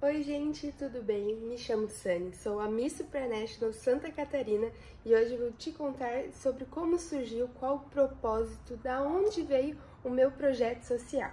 Oi gente, tudo bem? Me chamo Sunny, sou a Miss Supranational Santa Catarina e hoje vou te contar sobre como surgiu, qual o propósito, da onde veio o meu projeto social.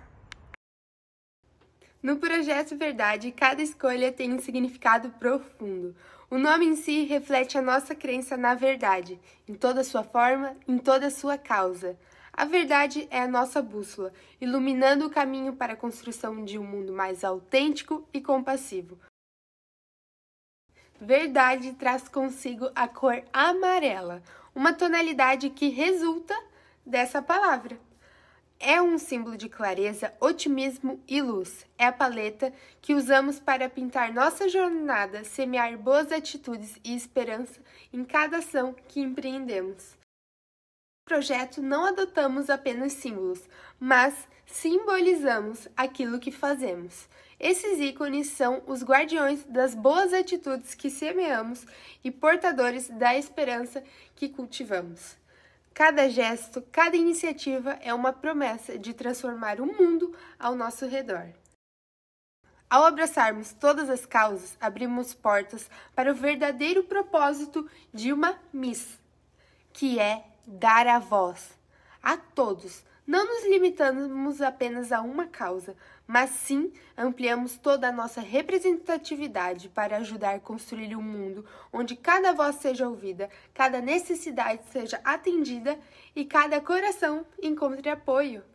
No projeto Verdade, cada escolha tem um significado profundo. O nome em si reflete a nossa crença na verdade, em toda sua forma, em toda sua causa. A verdade é a nossa bússola, iluminando o caminho para a construção de um mundo mais autêntico e compassivo. Verdade traz consigo a cor amarela, uma tonalidade que resulta dessa palavra. É um símbolo de clareza, otimismo e luz. É a paleta que usamos para pintar nossa jornada, semear boas atitudes e esperança em cada ação que empreendemos projeto não adotamos apenas símbolos, mas simbolizamos aquilo que fazemos. Esses ícones são os guardiões das boas atitudes que semeamos e portadores da esperança que cultivamos. Cada gesto, cada iniciativa é uma promessa de transformar o mundo ao nosso redor. Ao abraçarmos todas as causas, abrimos portas para o verdadeiro propósito de uma Miss, que é dar a voz a todos, não nos limitamos apenas a uma causa, mas sim ampliamos toda a nossa representatividade para ajudar a construir um mundo onde cada voz seja ouvida, cada necessidade seja atendida e cada coração encontre apoio.